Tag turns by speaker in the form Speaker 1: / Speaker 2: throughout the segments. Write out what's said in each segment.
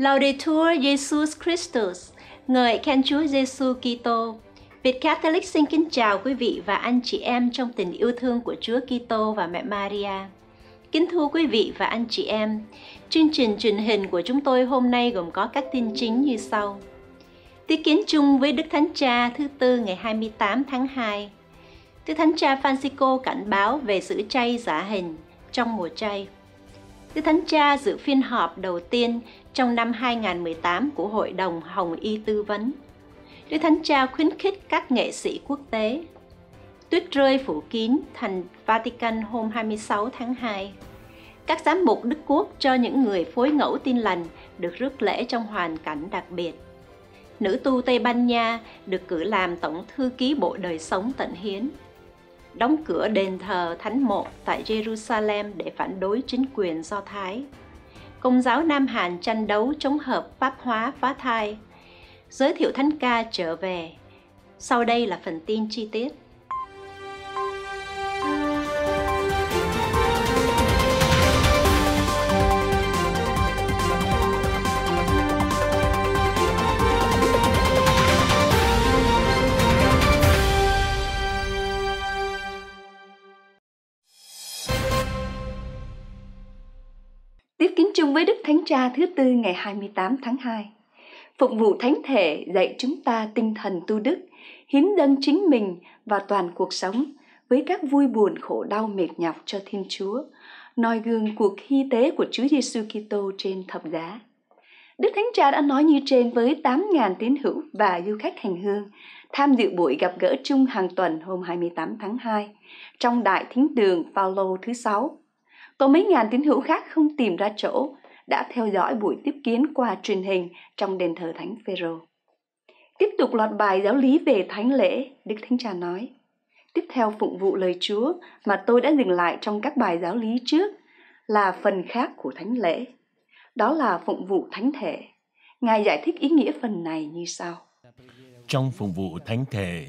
Speaker 1: Laudetur Jesus Christus, người khen Chúa Giêsu Kitô. Việt Catholic xin kính chào quý vị và anh chị em trong tình yêu thương của Chúa Kitô và mẹ Maria. Kính thưa quý vị và anh chị em, chương trình truyền hình của chúng tôi hôm nay gồm có các tin chính như sau. Tiết kiến chung với Đức Thánh Cha thứ tư ngày 28 tháng 2. Đức Thánh Cha Francisco cảnh báo về sự chay giả hình trong mùa chay. Đức Thánh Cha dự phiên họp đầu tiên trong năm 2018 của Hội đồng Hồng Y Tư vấn. Đức Thánh Cha khuyến khích các nghệ sĩ quốc tế. Tuyết rơi phủ kín thành Vatican hôm 26 tháng 2. Các giám mục Đức Quốc cho những người phối ngẫu tin lành được rước lễ trong hoàn cảnh đặc biệt. Nữ tu Tây Ban Nha được cử làm Tổng Thư ký Bộ Đời Sống Tận Hiến. Đóng cửa đền thờ Thánh Mộ tại Jerusalem để phản đối chính quyền Do Thái Công giáo Nam Hàn tranh đấu chống hợp Pháp hóa phá thai. Giới thiệu thánh ca trở về. Sau đây là phần tin chi tiết.
Speaker 2: chung với Đức Thánh Cha thứ tư ngày 28 tháng 2. Phục vụ Thánh Thể dạy chúng ta tinh thần tu đức, hiến dâng chính mình và toàn cuộc sống với các vui buồn khổ đau mệt nhọc cho Thiên Chúa, noi gương cuộc hy tế của Chúa Giêsu Kitô trên thập giá. Đức Thánh Cha đã nói như trên với 8.000 tín hữu và du khách hành hương tham dự buổi gặp gỡ chung hàng tuần hôm 28 tháng 2 trong Đại Thính Đường Phaolô thứ sáu có mấy ngàn tín hữu khác không tìm ra chỗ, đã theo dõi buổi tiếp kiến qua truyền hình trong đền thờ Thánh Phêrô. Tiếp tục loạt bài giáo lý về thánh lễ, Đức Thánh Cha nói. Tiếp theo phụng vụ lời Chúa mà tôi đã dừng lại trong các bài giáo lý trước là phần khác của thánh lễ. Đó là phụng vụ thánh thể. Ngài giải thích ý nghĩa phần này như sau.
Speaker 3: Trong
Speaker 4: phụng vụ thánh thể,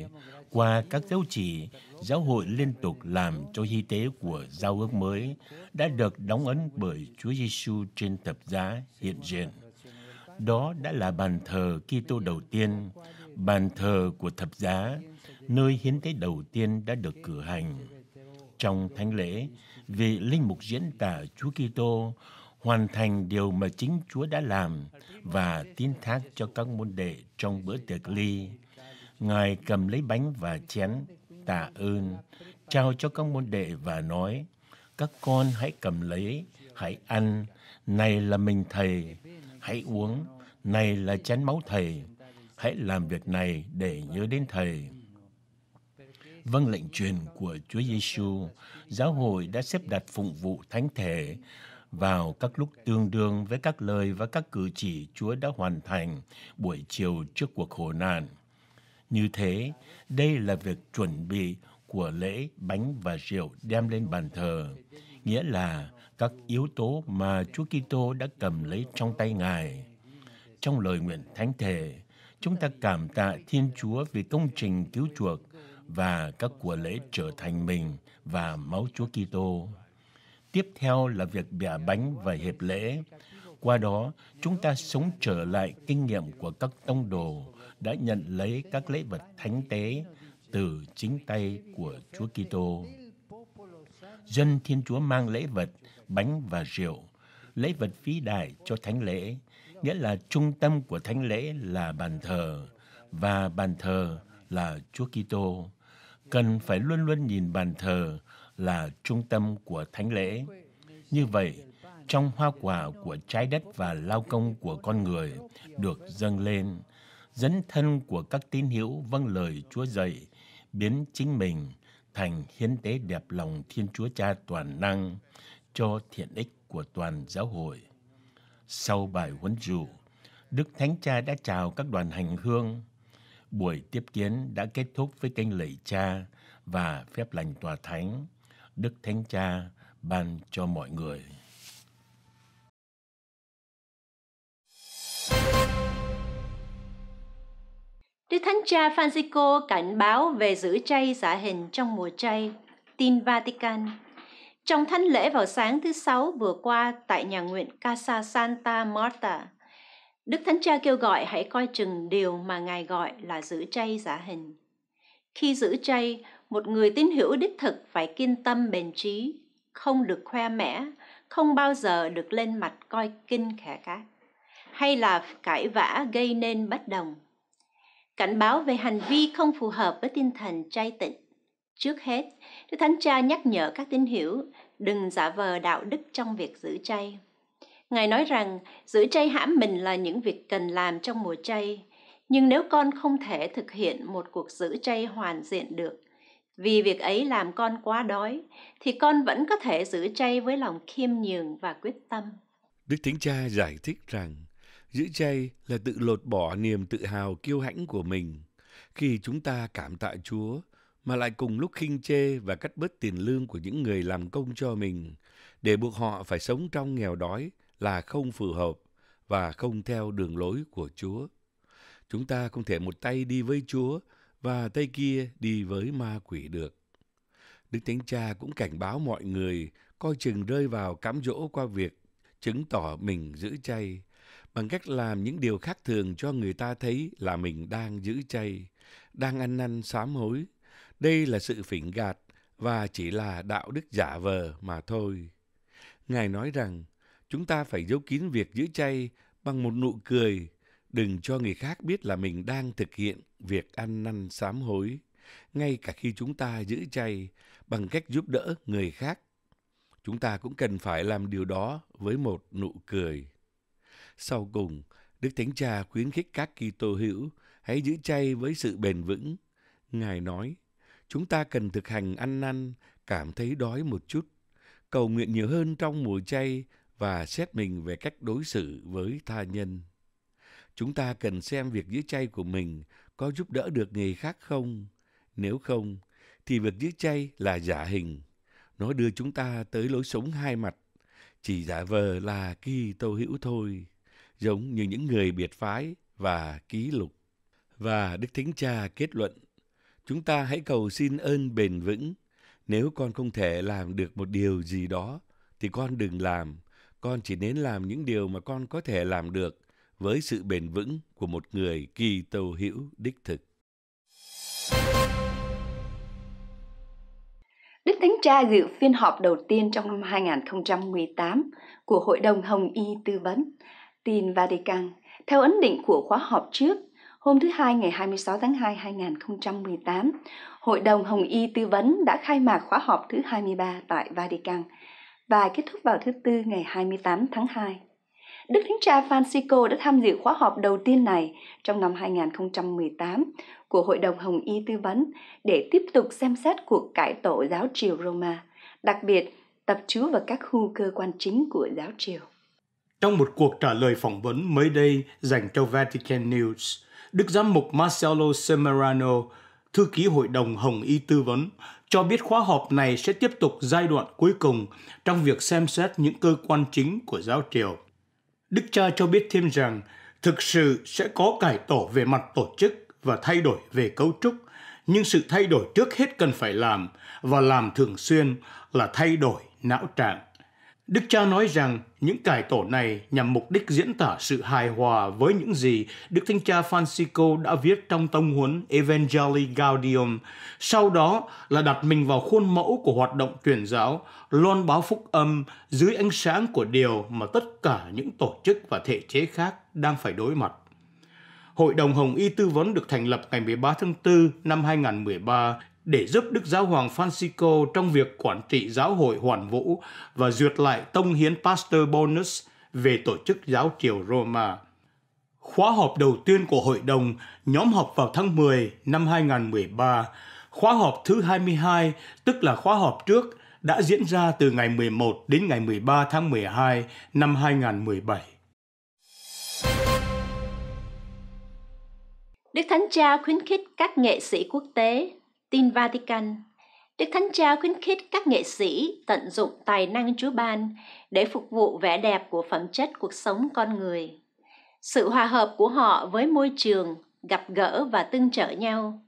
Speaker 4: qua các dấu chỉ, giáo hội liên tục làm cho hy tế của giao ước mới đã được đóng ấn bởi Chúa Giêsu trên thập giá hiện diện. Đó đã là bàn thờ Kitô đầu tiên, bàn thờ của thập giá, nơi hiến tế đầu tiên đã được cử hành. Trong thánh lễ, vị linh mục diễn tả Chúa Kitô hoàn thành điều mà chính Chúa đã làm và tin thác cho các môn đệ trong bữa tiệc ly. Ngài cầm lấy bánh và chén tạ ơn, trao cho các môn đệ và nói, các con hãy cầm lấy, hãy ăn, này là mình Thầy, hãy uống, này là chén máu Thầy, hãy làm việc này để nhớ đến Thầy. Vâng lệnh truyền của Chúa Giêsu, giáo hội đã xếp đặt phụng vụ thánh thể vào các lúc tương đương với các lời và các cử chỉ Chúa đã hoàn thành buổi chiều trước cuộc khổ nạn. Như thế, đây là việc chuẩn bị của lễ bánh và rượu đem lên bàn thờ, nghĩa là các yếu tố mà Chúa Kitô đã cầm lấy trong tay Ngài. Trong lời nguyện thánh thể, chúng ta cảm tạ Thiên Chúa vì công trình cứu chuộc và các của lễ trở thành mình và máu Chúa Kitô. Tiếp theo là việc bẻ bánh và hiệp lễ. Qua đó, chúng ta sống trở lại kinh nghiệm của các tông đồ đã nhận lấy các lễ vật thánh tế từ chính tay của Chúa Kitô. Dân Thiên Chúa mang lễ vật bánh và rượu, lễ vật phí đại cho thánh lễ, nghĩa là trung tâm của thánh lễ là bàn thờ và bàn thờ là Chúa Kitô. Cần phải luôn luôn nhìn bàn thờ là trung tâm của thánh lễ. Như vậy, trong hoa quả của trái đất và lao công của con người được dâng lên dẫn thân của các tín hữu vâng lời Chúa dạy, biến chính mình thành hiến tế đẹp lòng Thiên Chúa Cha toàn năng cho thiện ích của toàn giáo hội. Sau bài huấn dụ, Đức Thánh Cha đã chào các đoàn hành hương. Buổi tiếp kiến đã kết thúc với kênh lạy cha và phép lành tòa thánh. Đức Thánh Cha ban cho mọi người.
Speaker 1: Đức Thánh Cha Francisco cảnh báo về giữ chay giả hình trong mùa chay. Tin Vatican Trong thánh lễ vào sáng thứ Sáu vừa qua tại nhà nguyện Casa Santa Marta, Đức Thánh Cha kêu gọi hãy coi chừng điều mà Ngài gọi là giữ chay giả hình. Khi giữ chay, một người tín hữu đích thực phải kiên tâm bền trí, không được khoe mẽ, không bao giờ được lên mặt coi kinh khả cát, hay là cãi vã gây nên bất đồng cảnh báo về hành vi không phù hợp với tinh thần trai tịnh. Trước hết, Đức Thánh Cha nhắc nhở các tín hữu đừng giả vờ đạo đức trong việc giữ chay. Ngài nói rằng giữ chay hãm mình là những việc cần làm trong mùa chay, nhưng nếu con không thể thực hiện một cuộc giữ chay hoàn diện được, vì việc ấy làm con quá đói, thì con vẫn có thể giữ chay với lòng khiêm nhường và quyết tâm.
Speaker 5: Đức Thánh Cha giải thích rằng Giữ chay là tự lột bỏ niềm tự hào kiêu hãnh của mình. Khi chúng ta cảm tạ Chúa, mà lại cùng lúc khinh chê và cắt bớt tiền lương của những người làm công cho mình, để buộc họ phải sống trong nghèo đói là không phù hợp và không theo đường lối của Chúa. Chúng ta không thể một tay đi với Chúa và tay kia đi với ma quỷ được. Đức Thánh Cha cũng cảnh báo mọi người coi chừng rơi vào cám dỗ qua việc chứng tỏ mình giữ chay bằng cách làm những điều khác thường cho người ta thấy là mình đang giữ chay, đang ăn năn sám hối. Đây là sự phỉnh gạt và chỉ là đạo đức giả vờ mà thôi. Ngài nói rằng, chúng ta phải giấu kín việc giữ chay bằng một nụ cười, đừng cho người khác biết là mình đang thực hiện việc ăn năn sám hối, ngay cả khi chúng ta giữ chay bằng cách giúp đỡ người khác. Chúng ta cũng cần phải làm điều đó với một nụ cười. Sau cùng, Đức Thánh Cha khuyến khích các Kitô hữu hãy giữ chay với sự bền vững. Ngài nói, chúng ta cần thực hành ăn năn, cảm thấy đói một chút, cầu nguyện nhiều hơn trong mùa chay và xét mình về cách đối xử với tha nhân. Chúng ta cần xem việc giữ chay của mình có giúp đỡ được người khác không. Nếu không, thì việc giữ chay là giả hình. Nó đưa chúng ta tới lối sống hai mặt, chỉ giả vờ là kỳ tô hữu thôi giống như những người biệt phái và ký lục. Và Đức Thánh Cha kết luận, chúng ta hãy cầu xin ơn bền vững. Nếu con không thể làm được một điều gì đó, thì con đừng làm. Con chỉ nên làm những điều mà con có thể làm được với sự bền vững của một người kỳ tâu hữu đích thực.
Speaker 2: Đức Thánh Cha dự phiên họp đầu tiên trong năm 2018 của Hội đồng Hồng Y Tư vấn Tin Vatican, theo ấn định của khóa họp trước, hôm thứ Hai ngày 26 tháng 2 2018, Hội đồng Hồng Y Tư vấn đã khai mạc khóa họp thứ 23 tại Vatican và kết thúc vào thứ Tư ngày 28 tháng 2. Đức Thánh Cha Francisco đã tham dự khóa họp đầu tiên này trong năm 2018 của Hội đồng Hồng Y Tư vấn để tiếp tục xem xét cuộc cải tổ giáo triều Roma, đặc biệt tập trú vào các khu cơ quan chính của giáo triều.
Speaker 6: Trong một cuộc trả lời phỏng vấn mới đây dành cho Vatican News, Đức Giám mục Marcelo Semerano, thư ký Hội đồng Hồng Y Tư vấn, cho biết khóa họp này sẽ tiếp tục giai đoạn cuối cùng trong việc xem xét những cơ quan chính của giáo triều. Đức cha cho biết thêm rằng thực sự sẽ có cải tổ về mặt tổ chức và thay đổi về cấu trúc, nhưng sự thay đổi trước hết cần phải làm và làm thường xuyên là thay đổi não trạng. Đức cha nói rằng những cải tổ này nhằm mục đích diễn tả sự hài hòa với những gì Đức Thánh Cha Francisco đã viết trong tông huấn Evangelii Gaudium, sau đó là đặt mình vào khuôn mẫu của hoạt động truyền giáo, loan báo phúc âm dưới ánh sáng của điều mà tất cả những tổ chức và thể chế khác đang phải đối mặt. Hội đồng Hồng Y Tư vấn được thành lập ngày 13 tháng 4 năm 2013 để giúp Đức Giáo Hoàng Francisco trong việc quản trị giáo hội hoàn vũ và duyệt lại tông hiến Pastor Bonus về tổ chức giáo triều Roma. Khóa họp đầu tiên của hội đồng nhóm họp vào tháng 10 năm 2013. Khóa họp thứ 22, tức là khóa họp trước, đã diễn ra từ ngày 11 đến ngày 13 tháng 12 năm 2017.
Speaker 1: Đức Thánh Cha khuyến khích các nghệ sĩ quốc tế Tin Vatican Đức Thánh Cha khuyến khích các nghệ sĩ tận dụng tài năng Chúa ban để phục vụ vẻ đẹp của phẩm chất cuộc sống con người. Sự hòa hợp của họ với môi trường, gặp gỡ và tương trợ nhau.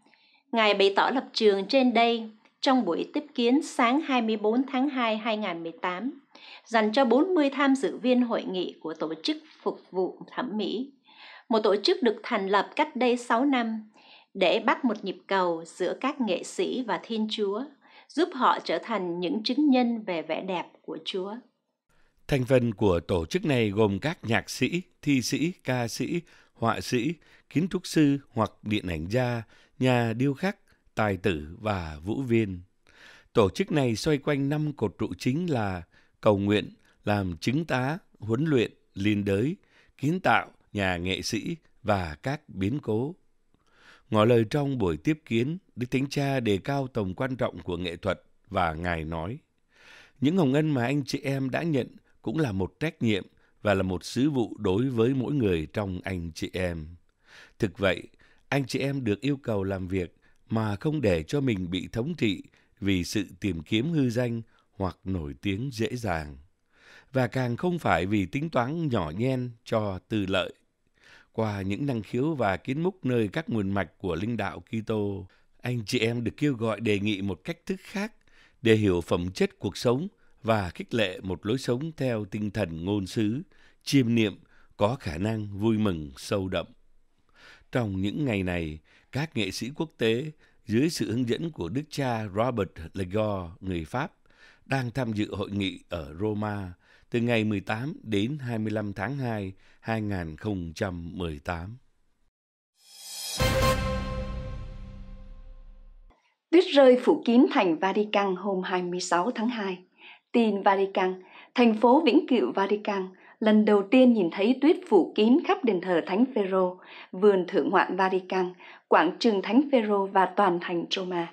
Speaker 1: Ngài bày tỏ lập trường trên đây trong buổi tiếp kiến sáng 24 tháng 2 2018 dành cho 40 tham dự viên hội nghị của Tổ chức Phục vụ Thẩm mỹ, một tổ chức được thành lập cách đây 6 năm để bắt một nhịp cầu giữa các nghệ sĩ và Thiên Chúa, giúp họ trở thành những chứng nhân về vẻ đẹp của Chúa.
Speaker 5: Thành phần của tổ chức này gồm các nhạc sĩ, thi sĩ, ca sĩ, họa sĩ, kiến trúc sư hoặc điện ảnh gia, nhà điêu khắc, tài tử và vũ viên. Tổ chức này xoay quanh năm cột trụ chính là cầu nguyện, làm chứng tá, huấn luyện, liên đới, kiến tạo, nhà nghệ sĩ và các biến cố. Ngỏ lời trong buổi tiếp kiến, Đức Thánh Cha đề cao tầm quan trọng của nghệ thuật và Ngài nói, những hồng ân mà anh chị em đã nhận cũng là một trách nhiệm và là một sứ vụ đối với mỗi người trong anh chị em. Thực vậy, anh chị em được yêu cầu làm việc mà không để cho mình bị thống trị vì sự tìm kiếm hư danh hoặc nổi tiếng dễ dàng. Và càng không phải vì tính toán nhỏ nhen cho tư lợi qua những năng khiếu và kiến múc nơi các nguồn mạch của linh đạo Kitô. Anh chị em được kêu gọi đề nghị một cách thức khác để hiểu phẩm chất cuộc sống và khích lệ một lối sống theo tinh thần ngôn sứ, chiêm niệm, có khả năng vui mừng sâu đậm. Trong những ngày này, các nghệ sĩ quốc tế dưới sự hướng dẫn của đức cha Robert Legor, người Pháp, đang tham dự hội nghị ở Roma từ ngày 18 đến 25 tháng 2, 2018.
Speaker 2: Tuyết rơi phủ kín thành Vatican hôm 26 tháng 2. Tin Vatican, thành phố vĩnh cửu Vatican lần đầu tiên nhìn thấy tuyết phủ kín khắp đền thờ Thánh Phêrô, vườn thượng ngoạn Vatican, quảng trường Thánh Phêrô và toàn thành Roma.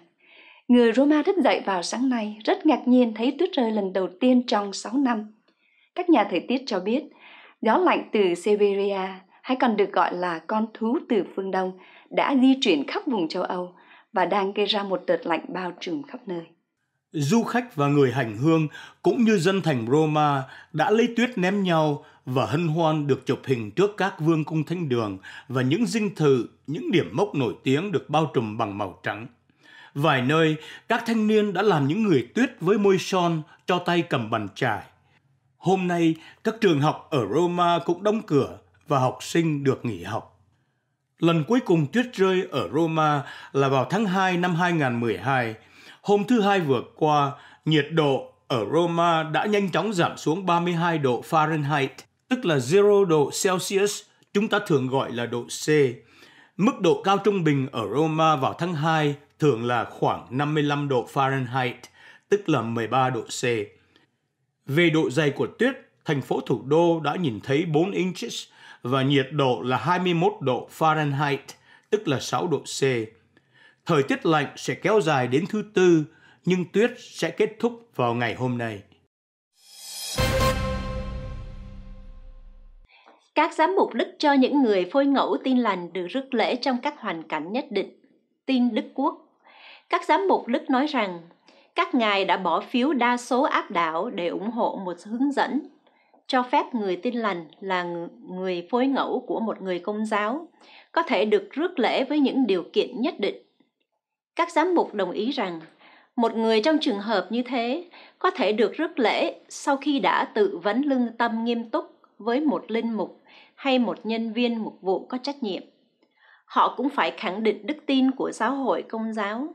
Speaker 2: Người Roma thức dậy vào sáng nay rất ngạc nhiên thấy tuyết rơi lần đầu tiên trong 6 năm. Các nhà thời tiết cho biết, gió lạnh từ Siberia hay còn được gọi là con thú từ phương Đông đã di chuyển khắp vùng châu Âu và đang gây ra một đợt lạnh bao trùm khắp nơi.
Speaker 6: Du khách và người hành hương cũng như dân thành Roma đã lấy tuyết ném nhau và hân hoan được chụp hình trước các vương cung thánh đường và những dinh thự, những điểm mốc nổi tiếng được bao trùm bằng màu trắng. Vài nơi, các thanh niên đã làm những người tuyết với môi son cho tay cầm bàn chải Hôm nay, các trường học ở Roma cũng đóng cửa và học sinh được nghỉ học. Lần cuối cùng tuyết rơi ở Roma là vào tháng 2 năm 2012. Hôm thứ Hai vừa qua, nhiệt độ ở Roma đã nhanh chóng giảm xuống 32 độ Fahrenheit, tức là 0 độ Celsius, chúng ta thường gọi là độ C. Mức độ cao trung bình ở Roma vào tháng 2 thường là khoảng 55 độ Fahrenheit, tức là 13 độ C. Về độ dày của tuyết, thành phố thủ đô đã nhìn thấy 4 inches và nhiệt độ là 21 độ Fahrenheit, tức là 6 độ C. Thời tiết lạnh sẽ kéo dài đến thứ tư, nhưng tuyết sẽ kết thúc vào ngày hôm nay.
Speaker 1: Các giám mục đức cho những người phôi ngẫu tin lành được rước lễ trong các hoàn cảnh nhất định, tin đức quốc. Các giám mục đức nói rằng các ngài đã bỏ phiếu đa số áp đảo để ủng hộ một hướng dẫn cho phép người tin lành là người phối ngẫu của một người công giáo có thể được rước lễ với những điều kiện nhất định các giám mục đồng ý rằng một người trong trường hợp như thế có thể được rước lễ sau khi đã tự vấn lương tâm nghiêm túc với một linh mục hay một nhân viên mục vụ có trách nhiệm họ cũng phải khẳng định đức tin của giáo hội công giáo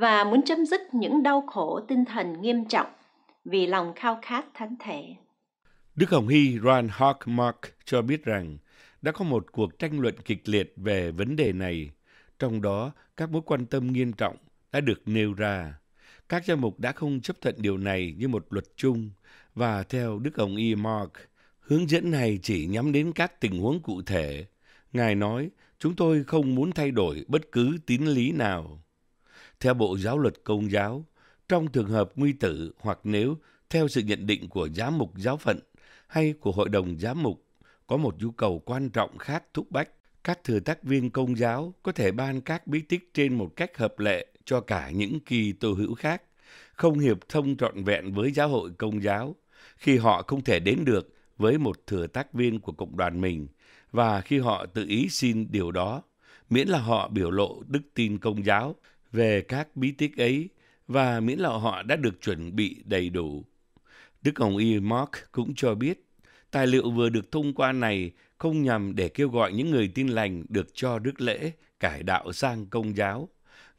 Speaker 1: và muốn chấm dứt những đau khổ tinh thần nghiêm trọng vì lòng khao khát thánh thể.
Speaker 5: Đức Hồng Hy Ron Hockmark cho biết rằng đã có một cuộc tranh luận kịch liệt về vấn đề này, trong đó các mối quan tâm nghiêm trọng đã được nêu ra. Các gia mục đã không chấp thuận điều này như một luật chung và theo Đức Hồng Y Mark, hướng dẫn này chỉ nhắm đến các tình huống cụ thể. Ngài nói, chúng tôi không muốn thay đổi bất cứ tín lý nào. Theo Bộ Giáo luật Công giáo, trong trường hợp nguy tử hoặc nếu theo sự nhận định của giám mục giáo phận hay của hội đồng giám mục có một nhu cầu quan trọng khác thúc bách các thừa tác viên công giáo có thể ban các bí tích trên một cách hợp lệ cho cả những kỳ tô hữu khác không hiệp thông trọn vẹn với giáo hội công giáo khi họ không thể đến được với một thừa tác viên của cộng đoàn mình và khi họ tự ý xin điều đó miễn là họ biểu lộ đức tin công giáo về các bí tích ấy và miễn là họ đã được chuẩn bị đầy đủ. Đức Hồng Y Mark cũng cho biết, tài liệu vừa được thông qua này không nhằm để kêu gọi những người tin lành được cho đức lễ cải đạo sang công giáo.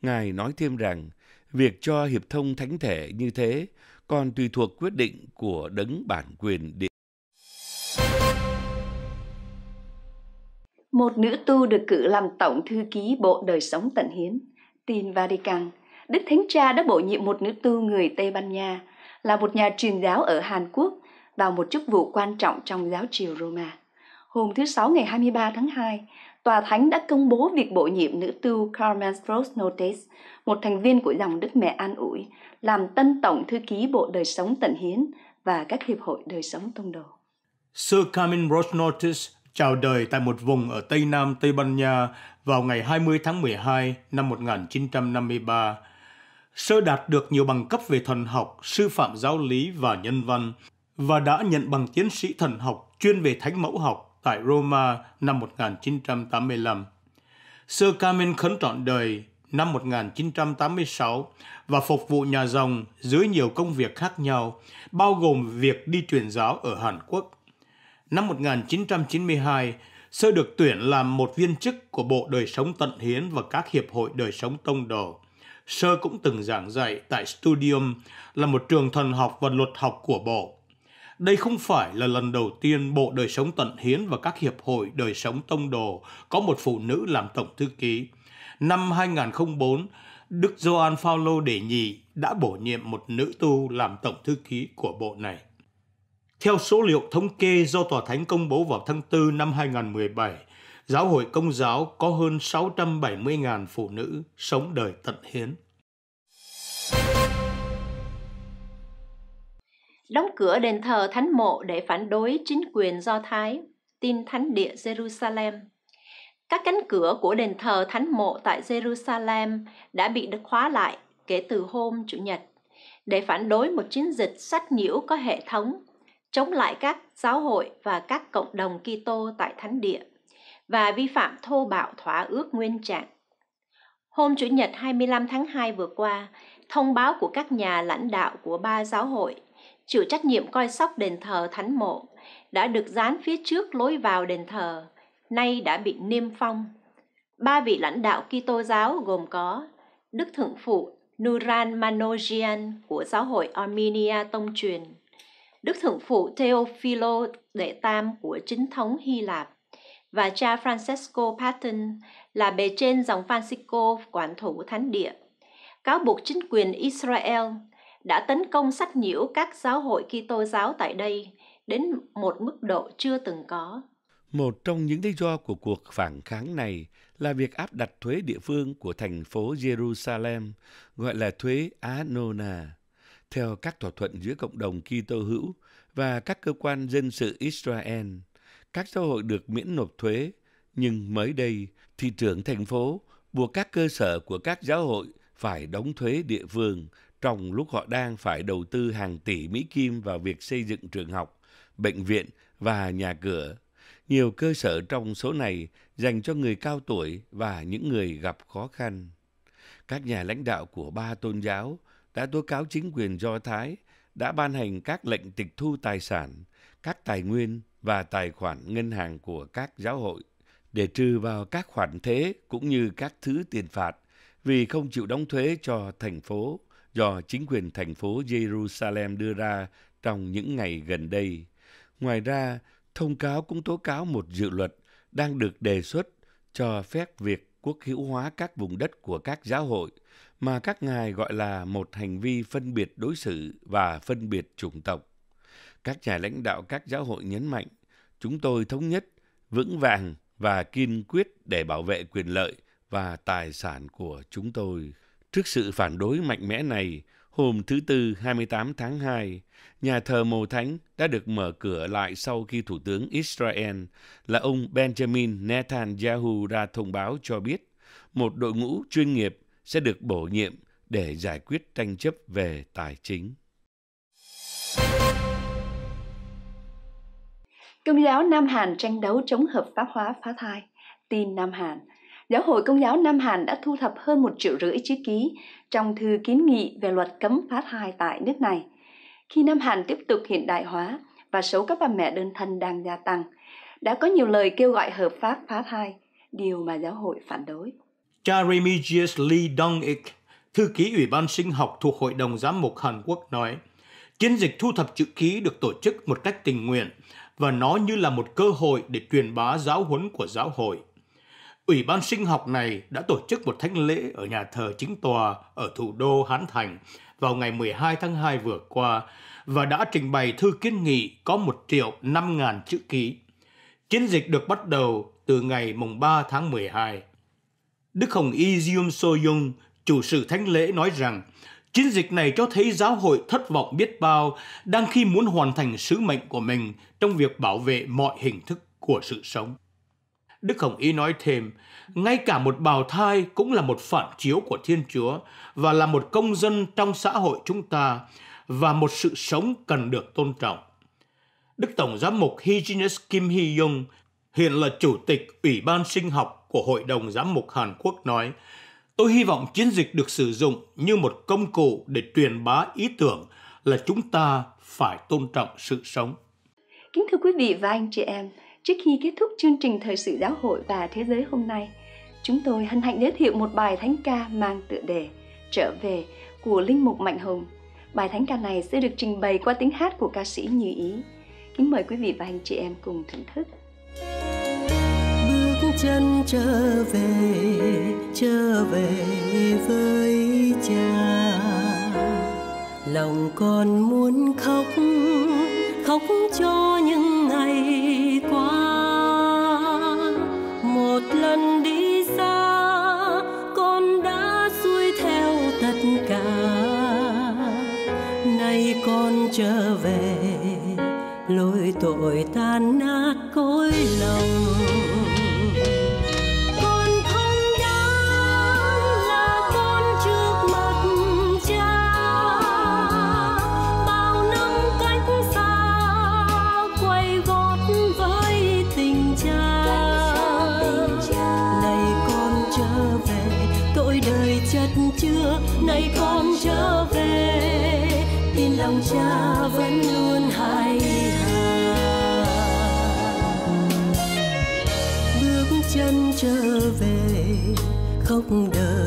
Speaker 5: Ngài nói thêm rằng, việc cho hiệp thông thánh thể như thế còn tùy thuộc quyết định của đấng bản quyền địa.
Speaker 2: Một nữ tu được cử làm tổng thư ký Bộ Đời sống Tận Hiến Tin Vatican, Đức Thánh Cha đã bổ nhiệm một nữ tu người Tây Ban Nha, là một nhà truyền giáo ở Hàn Quốc, vào một chức vụ quan trọng trong giáo triều Roma. Hôm thứ Sáu ngày 23 tháng 2, Tòa Thánh đã công bố việc bổ nhiệm nữ tu Carmen Frosnotes, một thành viên của dòng Đức Mẹ An ủi, làm tân tổng thư ký Bộ Đời Sống Tận Hiến và các hiệp hội đời sống tông đồ.
Speaker 6: Sir Carmen Rosnotis chào đời tại một vùng ở Tây Nam Tây Ban Nha vào ngày 20 tháng 12 năm 1953. Sơ đạt được nhiều bằng cấp về thần học, sư phạm giáo lý và nhân văn và đã nhận bằng tiến sĩ thần học chuyên về thánh mẫu học tại Roma năm 1985. Sơ Carmen khấn trọn đời năm 1986 và phục vụ nhà dòng dưới nhiều công việc khác nhau, bao gồm việc đi truyền giáo ở Hàn Quốc – năm 1992, Sơ được tuyển làm một viên chức của Bộ Đời Sống Tận Hiến và các hiệp hội đời sống tông đồ. Sơ cũng từng giảng dạy tại Studium là một trường thần học và luật học của Bộ. Đây không phải là lần đầu tiên Bộ Đời Sống Tận Hiến và các hiệp hội đời sống tông đồ có một phụ nữ làm tổng thư ký. Năm 2004, Đức Gioan Paulo đệ nhị đã bổ nhiệm một nữ tu làm tổng thư ký của bộ này. Theo số liệu thống kê do Tòa Thánh công bố vào tháng 4 năm 2017, Giáo hội Công giáo có hơn 670.000 phụ nữ sống đời tận hiến.
Speaker 1: Đóng cửa đền thờ thánh mộ để phản đối chính quyền Do Thái, tin thánh địa Jerusalem. Các cánh cửa của đền thờ thánh mộ tại Jerusalem đã bị được khóa lại kể từ hôm Chủ nhật để phản đối một chiến dịch sách nhiễu có hệ thống chống lại các giáo hội và các cộng đồng Kitô tại thánh địa và vi phạm thô bạo thỏa ước nguyên trạng. Hôm Chủ nhật 25 tháng 2 vừa qua, thông báo của các nhà lãnh đạo của ba giáo hội chịu trách nhiệm coi sóc đền thờ thánh mộ đã được dán phía trước lối vào đền thờ, nay đã bị niêm phong. Ba vị lãnh đạo Kitô giáo gồm có Đức Thượng Phụ Nuran Manojian của giáo hội Armenia Tông truyền – Đức Thượng phụ Theophilo đệ tam của chính thống Hy Lạp và cha Francesco Patton là bề trên dòng Francisco quản thủ thánh địa. Cáo buộc chính quyền Israel đã tấn công sách nhiễu các giáo hội Kitô giáo tại đây đến một mức độ chưa từng có.
Speaker 5: Một trong những lý do của cuộc phản kháng này là việc áp đặt thuế địa phương của thành phố Jerusalem, gọi là thuế Anona theo các thỏa thuận giữa cộng đồng Kitô hữu và các cơ quan dân sự Israel. Các xã hội được miễn nộp thuế, nhưng mới đây, thị trưởng thành phố buộc các cơ sở của các giáo hội phải đóng thuế địa phương trong lúc họ đang phải đầu tư hàng tỷ Mỹ Kim vào việc xây dựng trường học, bệnh viện và nhà cửa. Nhiều cơ sở trong số này dành cho người cao tuổi và những người gặp khó khăn. Các nhà lãnh đạo của ba tôn giáo – đã tố cáo chính quyền Do Thái đã ban hành các lệnh tịch thu tài sản, các tài nguyên và tài khoản ngân hàng của các giáo hội để trừ vào các khoản thuế cũng như các thứ tiền phạt vì không chịu đóng thuế cho thành phố do chính quyền thành phố Jerusalem đưa ra trong những ngày gần đây. Ngoài ra, thông cáo cũng tố cáo một dự luật đang được đề xuất cho phép việc quốc hữu hóa các vùng đất của các giáo hội mà các ngài gọi là một hành vi phân biệt đối xử và phân biệt chủng tộc. Các nhà lãnh đạo các giáo hội nhấn mạnh, chúng tôi thống nhất, vững vàng và kiên quyết để bảo vệ quyền lợi và tài sản của chúng tôi. Trước sự phản đối mạnh mẽ này, hôm thứ Tư 28 tháng 2, nhà thờ Màu Thánh đã được mở cửa lại sau khi Thủ tướng Israel là ông Benjamin Netanyahu ra thông báo cho biết một đội ngũ chuyên nghiệp sẽ được bổ nhiệm để giải quyết tranh chấp về tài chính.
Speaker 2: Công giáo Nam Hàn tranh đấu chống hợp pháp hóa phá thai. Tin Nam Hàn. Giáo hội Công giáo Nam Hàn đã thu thập hơn một triệu rưỡi chữ ký trong thư kiến nghị về luật cấm phá thai tại nước này. Khi Nam Hàn tiếp tục hiện đại hóa và số các bà mẹ đơn thân đang gia tăng, đã có nhiều lời kêu gọi hợp pháp phá thai, điều mà giáo hội phản đối.
Speaker 6: Cha Remigius Lee Dong-ik, thư ký Ủy ban Sinh học thuộc Hội đồng Giám mục Hàn Quốc nói, chiến dịch thu thập chữ ký được tổ chức một cách tình nguyện và nó như là một cơ hội để truyền bá giáo huấn của giáo hội. Ủy ban sinh học này đã tổ chức một thánh lễ ở nhà thờ chính tòa ở thủ đô Hán Thành vào ngày 12 tháng 2 vừa qua và đã trình bày thư kiến nghị có 1 triệu 5 ngàn chữ ký. Chiến dịch được bắt đầu từ ngày mùng 3 tháng 12. Đức Hồng Y Yum So Yung, chủ sự thánh lễ nói rằng chiến dịch này cho thấy giáo hội thất vọng biết bao đang khi muốn hoàn thành sứ mệnh của mình trong việc bảo vệ mọi hình thức của sự sống. Đức Hồng Y nói thêm, ngay cả một bào thai cũng là một phản chiếu của Thiên Chúa và là một công dân trong xã hội chúng ta và một sự sống cần được tôn trọng. Đức Tổng giám mục Hijinus Kim Hee Young hiện là Chủ tịch Ủy ban Sinh học của Hội đồng Giám mục Hàn Quốc nói, Tôi hy vọng chiến dịch được sử dụng như một công cụ để truyền bá ý tưởng là chúng ta phải tôn trọng sự sống.
Speaker 2: Kính thưa quý vị và anh chị em, trước khi kết thúc chương trình Thời sự giáo hội và thế giới hôm nay, chúng tôi hân hạnh giới thiệu một bài thánh ca mang tựa đề Trở về của Linh Mục Mạnh Hùng. Bài thánh ca này sẽ được trình bày qua tiếng hát của ca sĩ Như Ý. Kính mời quý vị và anh chị em cùng thưởng thức
Speaker 3: chân trở về trở về với cha lòng con muốn khóc khóc cho những ngày qua một lần đi xa con đã xuôi theo tất cả nay con trở về lối tội tan nát cõi lòng khóc đời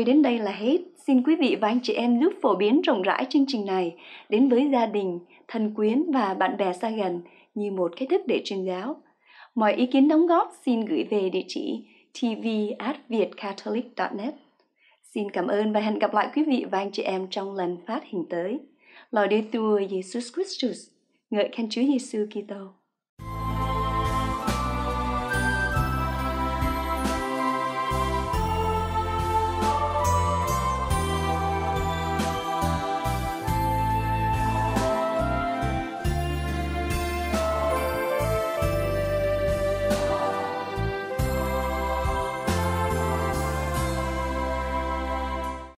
Speaker 2: tôi đến đây là hết. Xin quý vị và anh chị em giúp phổ biến rộng rãi chương trình này đến với gia đình, thân quyến và bạn bè xa gần như một cách thức để truyền giáo. Mọi ý kiến đóng góp xin gửi về địa chỉ tv@vietcatholic.net. Xin cảm ơn và hẹn gặp lại quý vị và anh chị em trong lần phát hình tới. Lời đi Laudetur Jesus Christus, ngợi khen Chúa Giêsu Kitô.